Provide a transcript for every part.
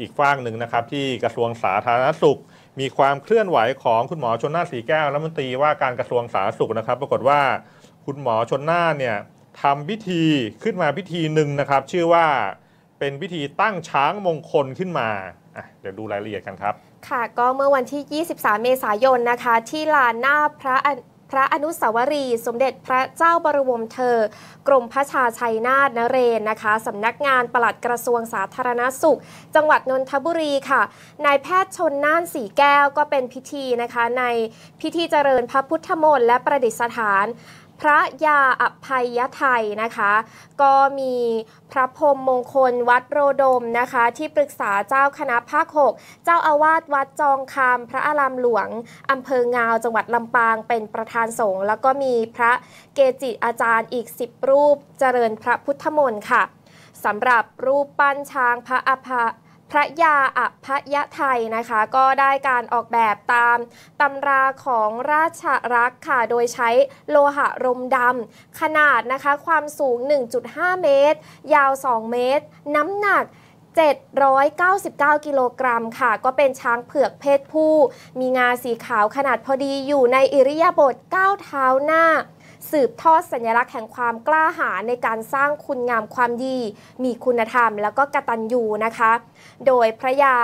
อีกฟากหนึ่งนะครับที่กระทรวงสาธารณสุข มีความเคลื่อนไหวของคุณหมอชนน่าสีแก้วรัฐมนตรีว่าการกระทรวงสาธารณสุขนะครับ ปรากฏว่า คุณหมอชนน่าเนี่ยทำพิธีขึ้นมาพิธีหนึ่งนะครับ ชื่อว่าเป็นพิธีตั้งช้างมงคลขึ้นมาเดี๋ยวดูรายละเอียดกันครับค่ะก็เมื่อวันที่ 23 เมษายนนะคะที่ลานหน้าพระพระอนุสาวรีย์สมเด็จพระเจ้าบรม์เธอ กรมพระชาชัยนาถนเรนนะคะสำนักงานปลัดกระทรวงสาธารณสุข จังหวัดนนทบุรีค่ะนายแพทย์ชนน่านสีแก้วก็เป็นพิธีนะคะในพิธีเจริญพระพุทธมนต์และประดิษฐานพระยาอภัยยไทยนะคะ ก็มีพระพรมมงคลวัดโรดมนะคะที่ปรึกษาเจ้าคณะภาคหกเจ้าอาวาสวัดจองคำพระอารามหลวงอำเภองาว จังหวัดลำปางเป็นประธานสงฆ์แล้วก็มีพระเกจิอาจารย์อีก 10 รูปเจริญพระพุทธมนต์ค่ะสำหรับรูปปั้นช้างพระอภาพระยาอภยะไทยนะคะก็ได้การออกแบบตามตำราของราชรักค่ะ โดยใช้โลหะรมดำขนาดนะคะความสูง 1.5 เมตร ยาว 2 เมตร น้ำหนัก 799 กิโลกรัมค่ะ ก็เป็นช้างเผือกเพศผู้ มีงาสีขาวขนาดพอดีอยู่ในอิริยาบถ9เท้าหน้าสืบทอดสัญลักษณ์แห่งความกล้าหาญในการสร้างคุณงามความดี มีคุณธรรมแล้วก็กตัญญูนะคะ โดยพระยา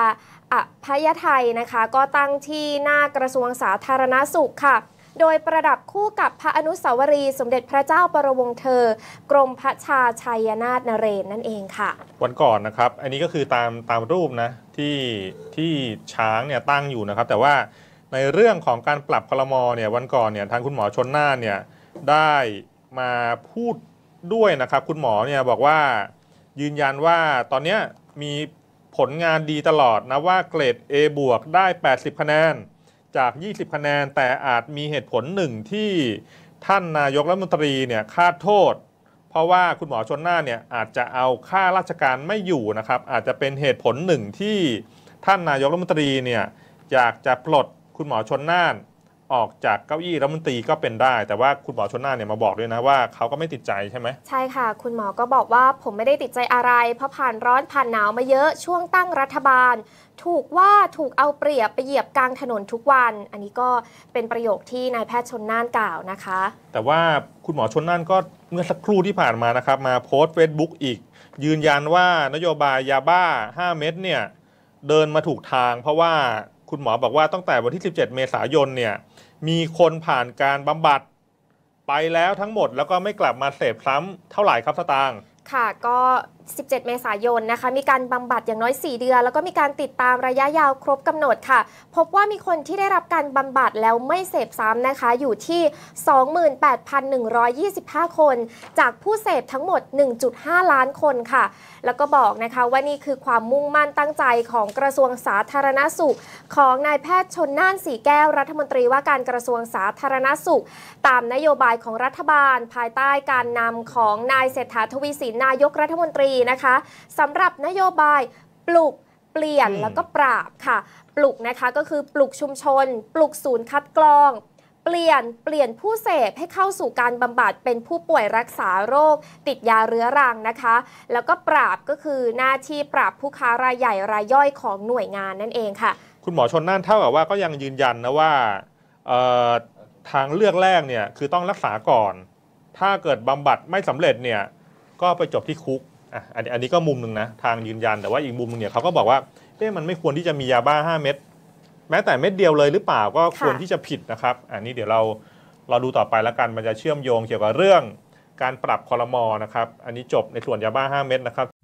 อภัยไทยนะคะ ก็ตั้งที่หน้ากระทรวงสาธารณาสุขค่ะ โดยประดับคู่กับพระอนุสาวรีย์สมเด็จพระเจ้าปรวงเธอ กรมพระชาชัยนาทนเรน นั่นเองค่ะ วันก่อนนะครับ อันนี้ก็คือตามตามรูปนะ ที่ที่ช้างเนี่ยตั้งอยู่นะครับแต่ว่าในเรื่องของการปรับคลมอเนี่ยวันก่อนเนี่ยทางคุณหมอชนน่านเนี่ยได้มาพูดด้วยนะครับคุณหมอเนี่ยบอกว่ายืนยันว่าตอนนี้มีผลงานดีตลอดนะว่าเกรด A บวกได้ 80 คะแนนจาก 20 คะแนน แต่อาจมีเหตุผลหนึ่งที่ท่านนายกรัฐมนตรีเนี่ยคาดโทษ เพราะว่าคุณหมอชนน่าเนี่ยอาจจะเอาค่าราชการไม่อยู่นะครับ อาจจะเป็นเหตุผลหนึ่งที่ท่านนายกรัฐมนตรีเนี่ยอยากจะปลดคุณหมอชนน่านออกจากเก้าอี้รัฐมนตรีก็เป็นได้ แต่ว่าคุณหมอชนน่านเนี่ยมาบอกด้วยนะว่าเขาก็ไม่ติดใจใช่ไหมใช่ค่ะ คุณหมอก็บอกว่าผมไม่ได้ติดใจอะไร เพราะผ่านร้อนผ่านหนาวมาเยอะช่วงตั้งรัฐบาล ถูกว่าถูกเอาเปรียบไปเหยียบกลางถนนทุกวัน อันนี้ก็เป็นประโยคที่นายแพทย์ชนน่านกล่าวนะคะ แต่ว่าคุณหมอชนน่านก็เมื่อสักครู่ที่ผ่านมานะครับมาโพสต์เฟซบุ๊กอีก ยืนยันว่านโยบายยาบ้า 5 เม็ดเนี่ยเดินมาถูกทาง เพราะว่าคุณหมอบอกว่าตั้งแต่วันที่ 17 เมษายนเนี่ย มีคนผ่านการบำบัด ไปแล้วทั้งหมดแล้วก็ไม่กลับมาเสพซ้าเท่าไหร่ครับสตางคค่ะก็17 เมษายนนะคะมีการบาบัดอย่างน้อย 4 เดือนแล้วก็มีการติดตามระยะยาวครบกำหนดค่ะ พบว่ามีคนที่ได้รับการบาบัดแล้วไม่เสพซ้ำนะคะ อยู่ที่ 28,125 คน จากผู้เสพทั้งหมด 1.5 ล้านคนค่ะ แล้วก็บอกนะคะว่านี่คือความมุ่งมั่นตั้งใจของกระทรวงสาธารณสุข ของนายแพทย์ชนน่านสีแก้วรัฐมนตรีว่าการกระทรวงสาธารณสุข ตามนโยบายของรัฐบาลภายใต้การนำของนายเศรษฐาทวีสินนายกรัฐมนตรีนะคะสำหรับนโยบาย ปลุกเปลี่ยนแล้วก็ปราบค่ะปลุกนะคะก็คือปลุกชุมชน ปลุกศูนย์คัดกรอง เปลี่ยนเปลี่ยนผู้เสพให้เข้าสู่การบำบัดเป็นผู้ป่วยรักษาโรค ติดยาเรื้อรังนะคะแล้วก็ปราบก็คือหน้าที่ปราบผู้ค้ารายใหญ่รายย่อยของหน่วยงานนั่นเองค่ะคุณหมอชนน่านเท่ากับว่าก็ยังยืนยันนะว่าทางเลือกแรกเนี่ยคือต้องรักษาก่อน ถ้าเกิดบำบัดไม่สำเร็จเนี่ยก็ไปจบที่คุกอ่ะอันนี้ก็มุมหนึ่งนะทางยืนยันแต่ว่าอีกมุมนึงเนี่ยเขาก็บอกว่าเอ๊ะมันไม่ควรที่จะมียาบ้า 5 เม็ดแม้แต่เม็ดเดียวเลยหรือเปล่าก็ควรที่จะผิดนะครับ อันนี้เดี๋ยวเราเราดูต่อไปแล้วกันมันจะเชื่อมโยงเกี่ยวกับเรื่อง การปรับคอรมอนะครับอันนี้จบในส่วนยาบ้า 5 เม็ดนะครับ